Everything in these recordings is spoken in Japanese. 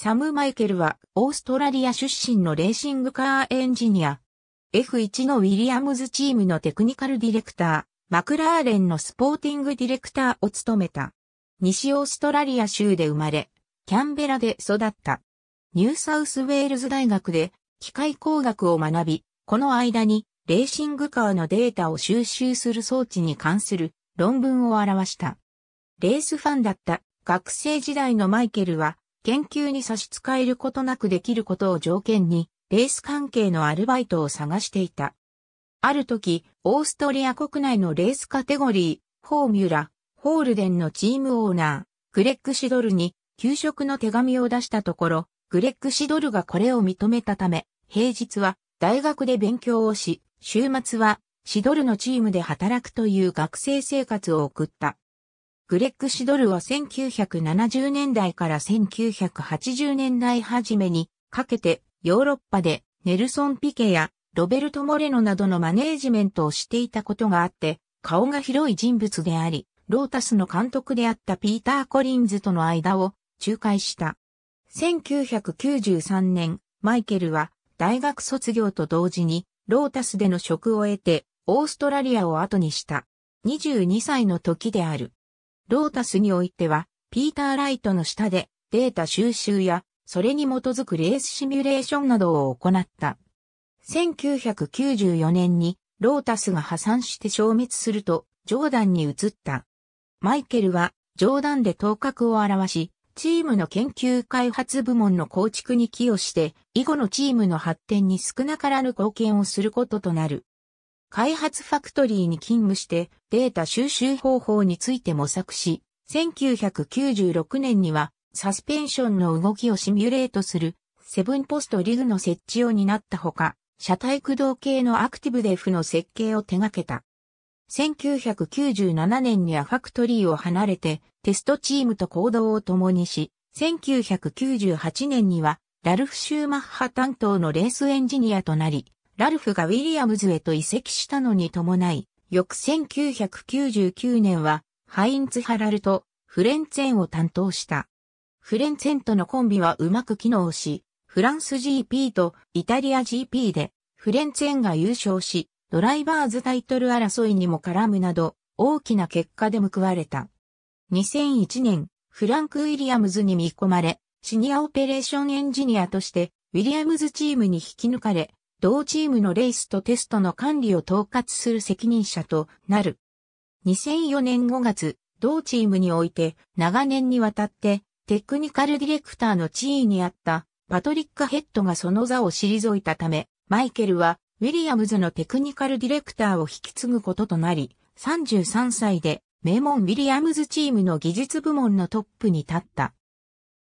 サム・マイケルはオーストラリア出身のレーシングカーエンジニア。F1 のウィリアムズチームのテクニカルディレクター、マクラーレンのスポーティングディレクターを務めた。西オーストラリア州で生まれ、キャンベラで育った。ニューサウスウェールズ大学で機械工学を学び、この間にレーシングカーのデータを収集する装置に関する論文を表した。レースファンだった学生時代のマイケルは研究に差し支えることなくできることを条件に、レース関係のアルバイトを探していた。ある時、オーストリア国内のレースカテゴリー、フォーミュラ、ホールデンのチームオーナー、グレッグ・シドルに給食の手紙を出したところ、グレッグ・シドルがこれを認めたため、平日は大学で勉強をし、週末はシドルのチームで働くという学生生活を送った。グレッグ・シドルは1970年代から1980年代初めにかけてヨーロッパでネルソン・ピケやロベルト・モレノなどのマネージメントをしていたことがあって顔が広い人物であり、ロータスの監督であったピーター・コリンズとの間を仲介した。1993年、マイケルは大学卒業と同時にロータスでの職を得てオーストラリアを後にした。22歳の時である。ロータスにおいては、ピーター・ライトの下でデータ収集や、それに基づくレースシミュレーションなどを行った。1994年にロータスが破産して消滅すると、ジョーダンに移った。マイケルは、ジョーダンで頭角を表し、チームの研究開発部門の構築に寄与して、以後のチームの発展に少なからぬ貢献をすることとなる。開発ファクトリーに勤務してデータ収集方法について模索し、1996年にはサスペンションの動きをシミュレートするセブンポストリグの設置を担ったほか、車体駆動系のアクティブデフの設計を手掛けた。1997年にはファクトリーを離れてテストチームと行動を共にし、1998年にはラルフ・シューマッハ担当のレースエンジニアとなり、ラルフがウィリアムズへと移籍したのに伴い、翌1999年は、ハインツ・ハラルとフレンツェンを担当した。フレンツェンとのコンビはうまく機能し、フランス GP とイタリア GP でフレンツェンが優勝し、ドライバーズタイトル争いにも絡むなど、大きな結果で報われた。2001年、フランク・ウィリアムズに見込まれ、シニアオペレーションエンジニアとして、ウィリアムズチームに引き抜かれ、同チームのレースとテストの管理を統括する責任者となる。2004年5月、同チームにおいて長年にわたってテクニカルディレクターの地位にあったパトリック・ヘッドがその座を退いたため、マイケルはウィリアムズのテクニカルディレクターを引き継ぐこととなり、33歳で名門ウィリアムズチームの技術部門のトップに立った。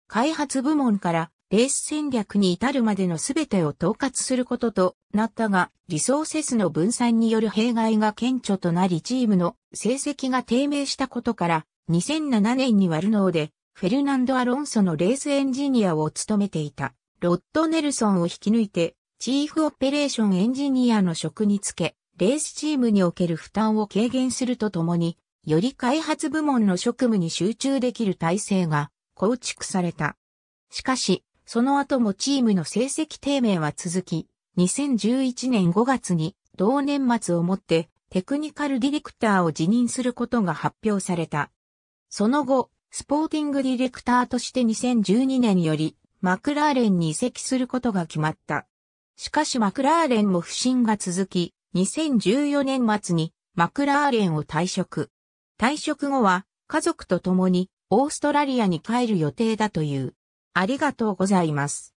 開発部門からレース戦略に至るまでの全てを統括することとなったが、リソーセスの分散による弊害が顕著となりチームの成績が低迷したことから、2007年にはルノーで、フェルナンド・アロンソのレースエンジニアを務めていた、ロッド・ネルソンを引き抜いて、チーフ・オペレーション・エンジニアの職につけ、レースチームにおける負担を軽減するとともに、より開発部門の職務に集中できる体制が構築された。しかし、その後もチームの成績低迷は続き、2011年5月に同年末をもってテクニカルディレクターを辞任することが発表された。その後、スポーティングディレクターとして2012年よりマクラーレンに移籍することが決まった。しかしマクラーレンも不振が続き、2014年末にマクラーレンを退職。退職後は家族と共にオーストラリアに帰る予定だという。ありがとうございます。